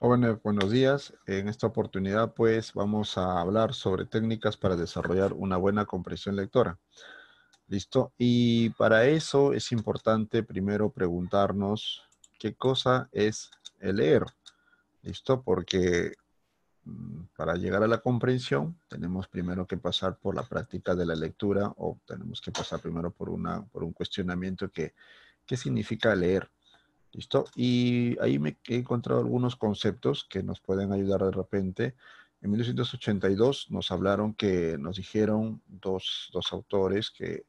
Jóvenes, buenos días. En esta oportunidad, pues, vamos a hablar sobre técnicas para desarrollar una buena comprensión lectora. ¿Listo? Y para eso es importante primero preguntarnos qué cosa es el leer. ¿Listo? Porque mm, para llegar a la comprensión tenemos primero que pasar por la práctica de la lectura o tenemos que pasar primero por, una, por un cuestionamiento que, ¿qué significa leer? ¿Listo? Y ahí me he encontrado algunos conceptos que nos pueden ayudar de repente. En 1982 nos hablaron que, nos dijeron dos, dos autores que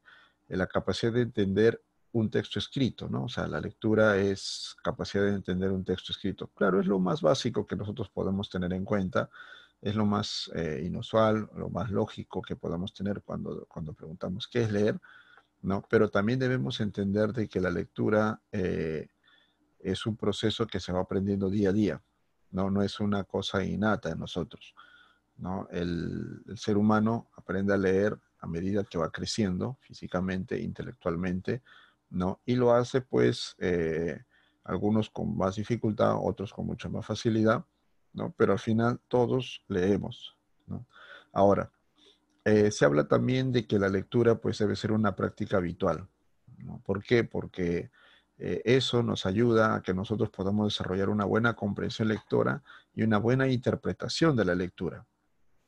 eh, la capacidad de entender un texto escrito, ¿no? O sea, la lectura es capacidad de entender un texto escrito. Claro, es lo más básico que nosotros podemos tener en cuenta, es lo más eh, inusual, lo más lógico que podemos tener cuando, cuando preguntamos qué es leer, ¿no? Pero también debemos entender de que la lectura eh, es un proceso que se va aprendiendo día a día, no, no es una cosa innata en nosotros. ¿no? El, ser humano aprende a leer a medida que va creciendo físicamente, intelectualmente, ¿no? Y lo hace pues eh, algunos con más dificultad, otros con mucha más facilidad, ¿no? Pero al final todos leemos, ¿no? Ahora, eh, se habla también de que la lectura pues debe ser una práctica habitual, ¿no? ¿Por qué? Porque eh, eso nos ayuda a que nosotros podamos desarrollar una buena comprensión lectora y una buena interpretación de la lectura.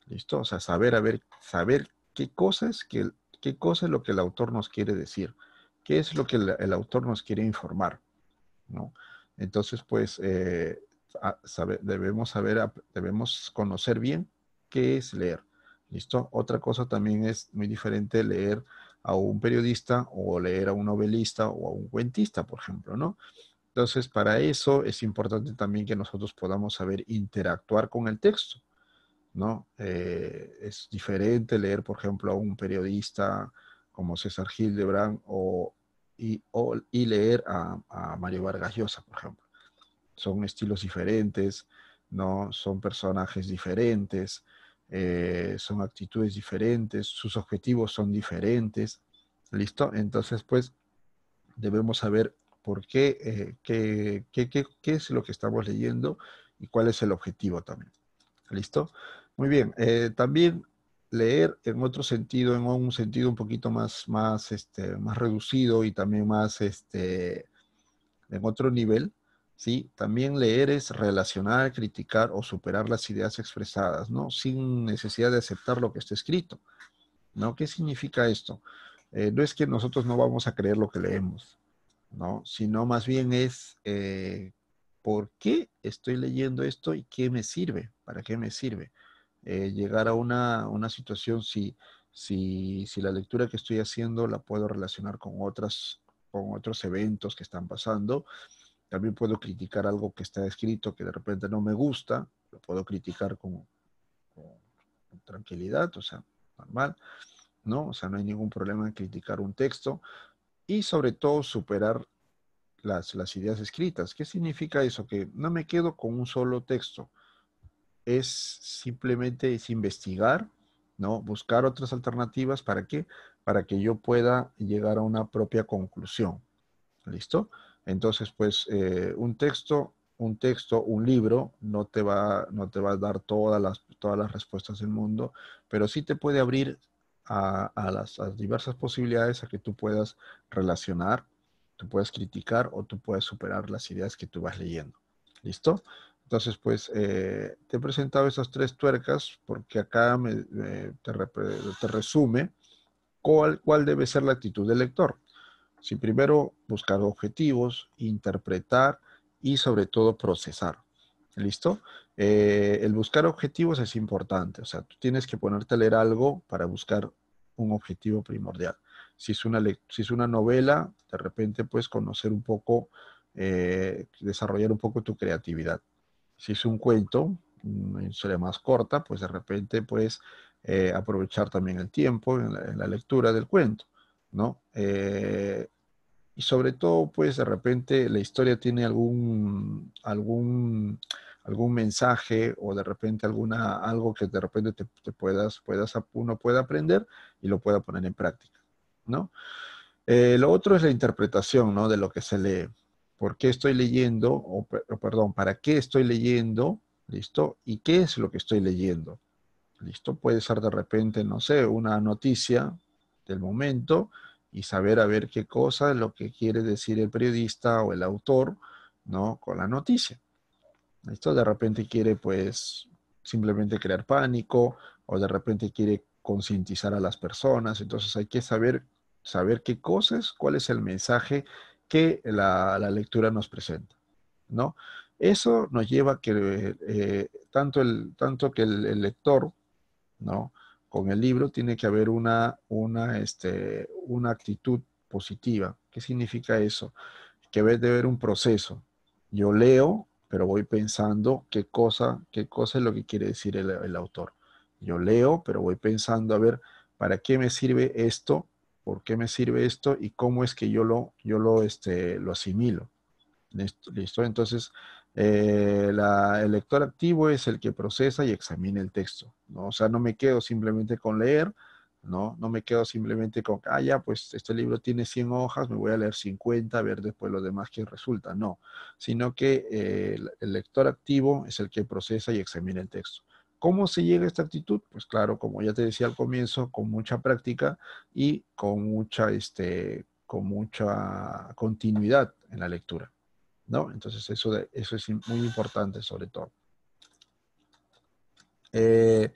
¿Listo? O sea, saber, a ver, saber qué cosas que, qué cosa es lo que el autor nos quiere decir, qué es lo que el, autor nos quiere informar, ¿no? Entonces, pues, eh, saber, debemos saber, debemos conocer bien qué es leer, ¿listo? Otra cosa también es muy diferente leer a un periodista o leer a un novelista o a un cuentista, por ejemplo, ¿no? Entonces, para eso es importante también que nosotros podamos saber interactuar con el texto, ¿no? Eh, es diferente leer, por ejemplo, a un periodista como César Hildebrand o, y, o, y leer a, a, Mario Vargas Llosa, por ejemplo. Son estilos diferentes, ¿no? Son personajes diferentes, eh, son actitudes diferentes, sus objetivos son diferentes, ¿listo? Entonces, pues, debemos saber por eh, qué, qué, qué, es lo que estamos leyendo y cuál es el objetivo también, ¿listo? Muy bien, eh, también leer en otro sentido, en un sentido un poquito más, más, este, más reducido y también más, este, en otro nivel, ¿sí? También leer es relacionar, criticar o superar las ideas expresadas, ¿no? Sin necesidad de aceptar lo que está escrito, ¿no? ¿Qué significa esto? Eh, no es que nosotros no vamos a creer lo que leemos, ¿no? Sino más bien es, eh, ¿por qué estoy leyendo esto y qué me sirve? ¿Para qué me sirve? Eh, llegar a una, situación si, si, si, la lectura que estoy haciendo la puedo relacionar con otras, con otros eventos que están pasando, también puedo criticar algo que está escrito que de repente no me gusta, lo puedo criticar con, tranquilidad, o sea, normal, ¿no? O sea, no hay ningún problema en criticar un texto y sobre todo superar las, ideas escritas. ¿Qué significa eso? Que no me quedo con un solo texto. Es simplemente investigar, ¿no? Buscar otras alternativas. ¿Para qué? Para que yo pueda llegar a una propia conclusión. ¿Listo? Entonces, pues eh, un texto, un texto, un libro no te va, no te va a dar todas las, todas las respuestas del mundo, pero sí te puede abrir a, las diversas posibilidades a que tú puedas relacionar, tú puedes criticar o tú puedes superar las ideas que tú vas leyendo. ¿Listo? Entonces, pues, eh, te he presentado esas tres tuercas porque acá te, resume cuál, cuál debe ser la actitud del lector primero buscar objetivos, interpretar y sobre todo procesar. ¿Listo? Eh, el buscar objetivos es importante. O sea, tú tienes que ponerte a leer algo para buscar un objetivo primordial. Si es una, es una novela, de repente puedes conocer un poco, eh, desarrollar un poco tu creatividad. Si es un cuento, una mm, historia más corta, pues de repente puedes eh, aprovechar también el tiempo en la lectura del cuento. ¿no? Eh, y sobre todo, pues de repente la historia tiene algún, algún, algún mensaje o de repente alguna, algo que de repente te, puedas, puedas, uno pueda aprender y lo pueda poner en práctica, ¿no? Eh, lo otro es la interpretación, ¿no? De lo que se lee. ¿Por qué estoy leyendo? O, perdón, ¿para qué estoy leyendo? ¿Listo? ¿Y qué es lo que estoy leyendo? ¿Listo? Puede ser de repente, no sé, una noticia, del momento y saber a ver qué cosa es lo que quiere decir el periodista o el autor, ¿no? Con la noticia. Esto de repente quiere, pues, simplemente crear pánico o de repente quiere concientizar a las personas. Entonces hay que saber, saber qué cosas, cuál es el mensaje que la, lectura nos presenta, ¿no? Eso nos lleva a que eh, eh, tanto, el, tanto que el lector, ¿no? con el libro tiene que haber una, una, este, una actitud positiva. ¿Qué significa eso? Que debe haber un proceso. Yo leo, pero voy pensando qué cosa, qué cosa es lo que quiere decir el, autor. Yo leo, pero voy pensando a ver para qué me sirve esto, por qué me sirve esto y cómo es que yo lo, yo lo, este, lo asimilo. ¿Listo? Entonces, eh, el lector activo es el que procesa y examina el texto, ¿no? O sea, no me quedo simplemente con leer, ¿no? No me quedo simplemente con, ah, ya, pues este libro tiene 100 hojas, me voy a leer 50, a ver después lo demás que resulta, no. Sino que eh, el, el lector activo es el que procesa y examina el texto. ¿Cómo se llega a esta actitud? Pues claro, como ya te decía al comienzo, con mucha práctica y con mucha, este, con mucha continuidad en la lectura. ¿no? Entonces eso, eso es muy importante sobre todo. Eh,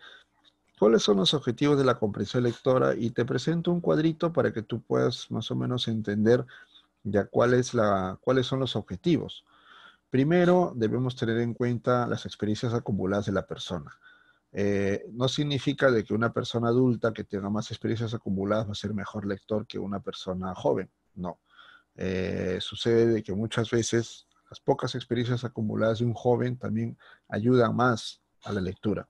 ¿Cuáles son los objetivos de la comprensión lectora? Y te presento un cuadrito para que tú puedas más o menos entender ya la, cuáles son los objetivos. Primero, debemos tener en cuenta las experiencias acumuladas de la persona. Eh, no significa de que una persona adulta que tenga más experiencias acumuladas va a ser mejor lector que una persona joven, no. Eh, sucede de que muchas veces las pocas experiencias acumuladas de un joven también ayudan más a la lectura.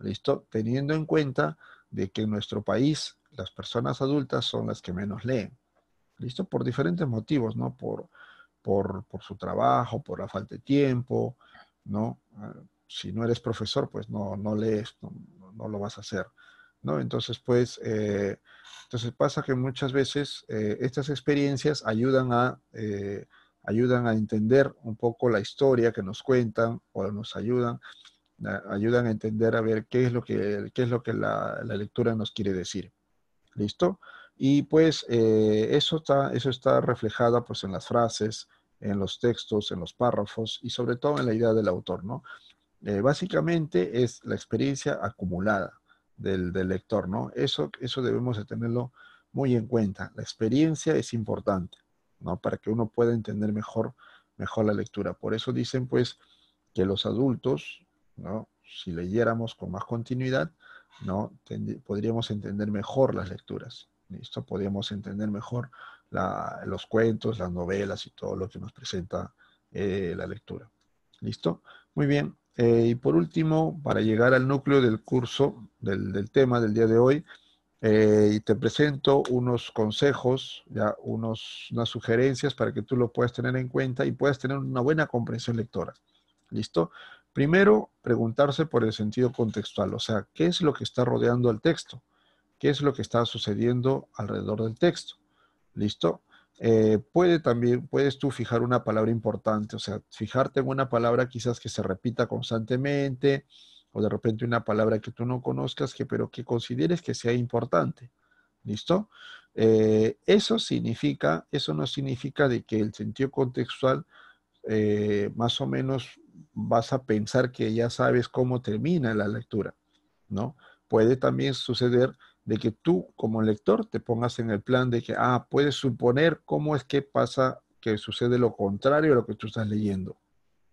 ¿Listo? Teniendo en cuenta de que en nuestro país las personas adultas son las que menos leen. ¿Listo? Por diferentes motivos, ¿no? Por, por, su trabajo, por la falta de tiempo, ¿no? Ah, si no eres profesor, pues no, no lees, no, lo vas a hacer, ¿no? Entonces, pues, eh, entonces pasa que muchas veces eh, estas experiencias ayudan a... Eh, ayudan a entender un poco la historia que nos cuentan o nos ayudan, ayudan a entender a ver qué es lo que, es lo que la, lectura nos quiere decir. ¿Listo? Y pues eh, eso, está, eso está pues en las frases, en los textos, en los párrafos y sobre todo en la idea del autor, ¿no? Eh, básicamente es la experiencia acumulada del, lector, ¿no? Eso, eso debemos de tenerlo muy en cuenta. La experiencia es importante. ¿no? Para que uno pueda entender mejor, mejor la lectura. Por eso dicen, pues, que los adultos, ¿no? Si leyéramos con más continuidad, ¿no? podríamos entender mejor las lecturas, ¿listo? Podríamos entender mejor los cuentos, las novelas y todo lo que nos presenta eh, la lectura. ¿Listo? Muy bien. Eh, y por último, para llegar al núcleo del curso, del, del tema del día de hoy, eh, y te presento unos consejos, ya unas sugerencias para que tú lo puedas tener en cuenta y puedas tener una buena comprensión lectora. ¿Listo? Primero, preguntarse por el sentido contextual, o sea, ¿qué es lo que está rodeando al texto? ¿Qué es lo que está sucediendo alrededor del texto? ¿Listo? Eh, puede también, puedes tú fijar una palabra importante, o sea, fijarte en una palabra quizás que se repita constantemente, o de repente una palabra que tú no conozcas, que, pero que consideres que sea importante. ¿Listo? Eh, eso significa, eso no significa de que el sentido contextual eh, más o menos vas a pensar que ya sabes cómo termina la lectura, ¿no? Puede también suceder de que tú como lector te pongas en el plan de que, ah, puedes suponer cómo es que pasa que sucede lo contrario a lo que tú estás leyendo.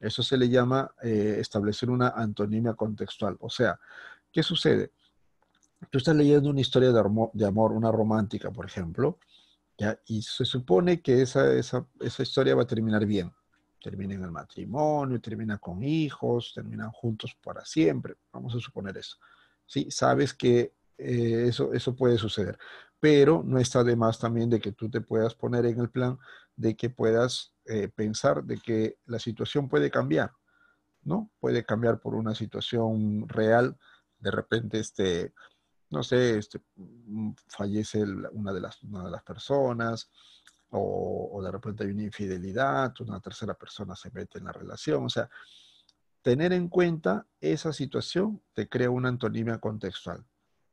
Eso se le llama eh, establecer una antonimia contextual. O sea, ¿qué sucede? Tú estás leyendo una historia de, de amor, una romántica, por ejemplo, y se supone que esa, esa, historia va a terminar bien. Termina en el matrimonio, termina con hijos, terminan juntos para siempre. Vamos a suponer eso. Sí, sabes que eh, eso, eso puede suceder. Pero no está de más también de que tú te puedas poner en el plan de que puedas eh, pensar de que la situación puede cambiar, ¿no? Puede cambiar por una situación real, de repente, este, no sé, este, mm, fallece una de las, las personas, o, o, de repente hay una infidelidad, una tercera persona se mete en la relación. O sea, tener en cuenta esa situación te crea una antonimia contextual,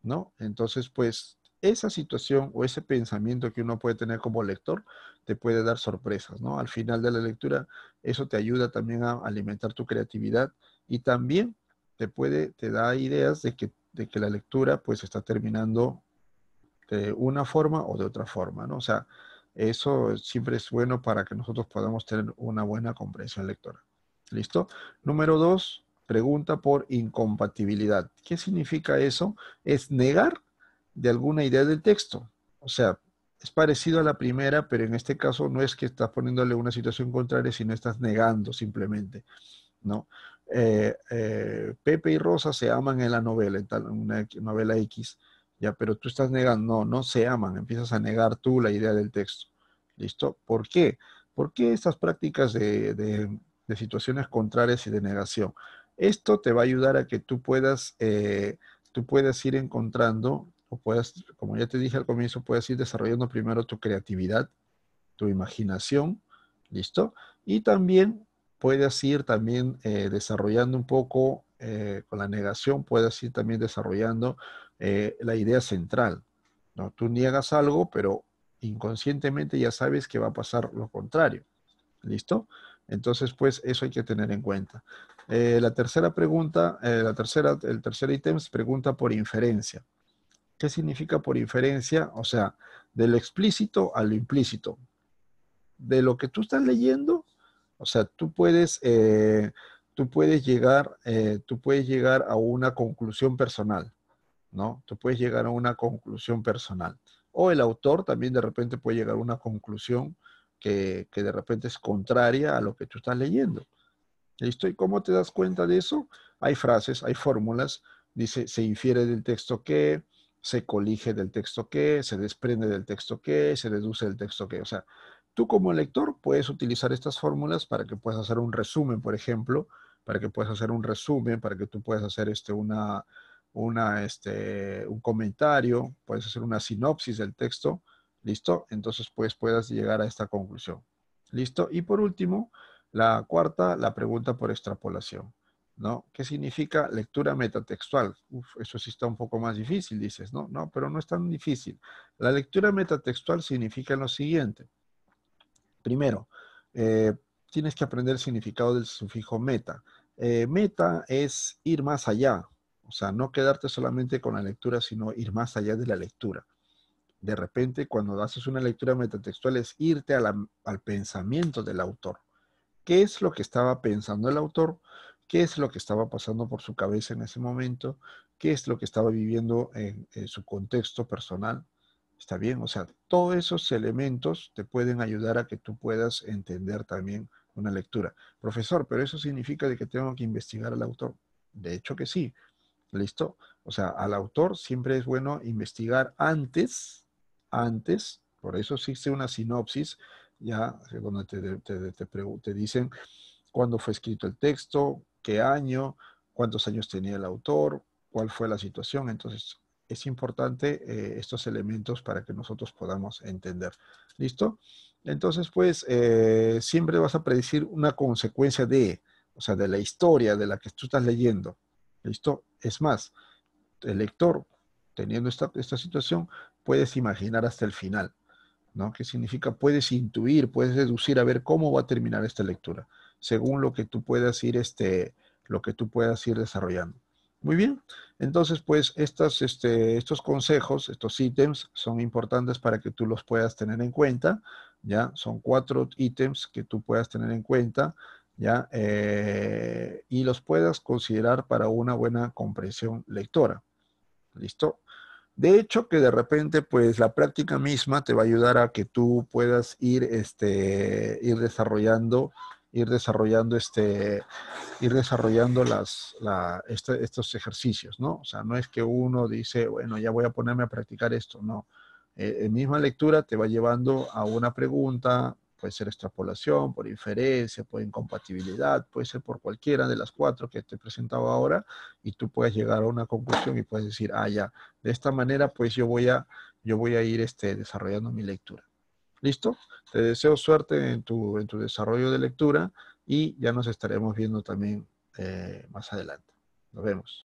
¿no? Entonces, pues, esa situación o ese pensamiento que uno puede tener como lector te puede dar sorpresas, ¿no? Al final de la lectura, eso te ayuda también a alimentar tu creatividad y también te puede, te da ideas de que, de que la lectura pues está terminando de una forma o de otra forma, ¿no? O sea, eso siempre es bueno para que nosotros podamos tener una buena comprensión lectora. ¿Listo? Número dos, pregunta por incompatibilidad. ¿Qué significa eso? Es negar de alguna idea del texto. O sea, es parecido a la primera, pero en este caso no es que estás poniéndole una situación contraria, sino estás negando simplemente, ¿no? Eh, eh, Pepe y Rosa se aman en la novela, en una novela X, ya, pero tú estás negando, no, no se aman, empiezas a negar tú la idea del texto, ¿listo? ¿Por qué? ¿Por qué estas prácticas de, situaciones contrarias y de negación? Esto te va a ayudar a que tú puedas, eh, tú puedas ir encontrando o como ya te dije al comienzo, puedes ir desarrollando primero tu creatividad, tu imaginación, ¿listo? Y también puedes ir también eh, desarrollando un poco eh, con la negación, puedes ir también desarrollando eh, la idea central. ¿no? Tú niegas algo, pero inconscientemente ya sabes que va a pasar lo contrario. ¿Listo? Entonces, pues eso hay que tener en cuenta. la tercera pregunta, la tercera, el tercer ítem es pregunta por inferencia. ¿Qué significa por inferencia? O sea, del explícito a lo implícito. De lo que tú estás leyendo, o sea, tú puedes, eh, tú puedes, llegar, eh, tú puedes llegar a una conclusión personal, ¿no? Tú puedes llegar a una conclusión personal. O el autor también de repente puede llegar a una conclusión que, de repente es contraria a lo que tú estás leyendo. ¿Listo? ¿Y cómo te das cuenta de eso? Hay frases, hay fórmulas. Dice, se infiere del texto que, se colige del texto que, se desprende del texto que, se deduce del texto que. O sea, tú como lector puedes utilizar estas fórmulas para que puedas hacer un resumen, por ejemplo, para que puedas hacer un resumen, para que tú puedas hacer este, una, una, este, un comentario, puedes hacer una sinopsis del texto, ¿listo? Entonces, pues puedas llegar a esta conclusión, ¿listo? Y por último, la cuarta, la pregunta por extrapolación. ¿no? ¿Qué significa lectura metatextual? eso sí está un poco más difícil, dices, ¿no? No, pero no es tan difícil. La lectura metatextual significa lo siguiente. Primero, eh, tienes que aprender el significado del sufijo meta. Eh, meta es ir más allá, o sea, no quedarte solamente con la lectura, sino ir más allá de la lectura. De repente, cuando haces una lectura metatextual, es irte al pensamiento del autor. ¿Qué es lo que estaba pensando el autor? qué es lo que estaba pasando por su cabeza en ese momento, qué es lo que estaba viviendo en, su contexto personal. Está bien, o sea, todos esos elementos te pueden ayudar a que tú puedas entender también una lectura. Profesor, pero eso significa de que tengo que investigar al autor. De hecho que sí. ¿Listo? O sea, al autor siempre es bueno investigar antes, antes, por eso existe una sinopsis, ya cuando eh, te, te, te dicen cuándo fue escrito el texto, qué año, cuántos años tenía el autor, cuál fue la situación. Entonces, es importante eh, estos elementos para que nosotros podamos entender. ¿Listo? Entonces, pues, eh, siempre vas a predecir una consecuencia de, o sea, de la historia de la que tú estás leyendo. ¿Listo? Es más, el lector, teniendo esta, esta situación, puedes imaginar hasta el final, ¿no? ¿Qué significa? Puedes intuir, puedes deducir a ver cómo va a terminar esta lectura según lo que tú puedas ir, este, lo que tú puedas ir desarrollando. Muy bien, entonces pues estas, este, estos consejos, estos ítems son importantes para que tú los puedas tener en cuenta, ¿ya? Son cuatro ítems que tú puedas tener en cuenta, ¿ya? Eh, y los puedas considerar para una buena comprensión lectora, ¿listo? De hecho que de repente pues la práctica misma te va a ayudar a que tú puedas ir, este, ir desarrollando ir desarrollando este ir desarrollando las la, este, estos ejercicios no o sea no es que uno dice bueno ya voy a ponerme a practicar esto no eh, en misma lectura te va llevando a una pregunta puede ser extrapolación por inferencia por incompatibilidad puede ser por cualquiera de las cuatro que te he presentado ahora y tú puedes llegar a una conclusión y puedes decir ah ya de esta manera pues yo voy a yo voy a ir este desarrollando mi lectura ¿Listo? Te deseo suerte en tu, en tu desarrollo de lectura y ya nos estaremos viendo también eh, más adelante. Nos vemos.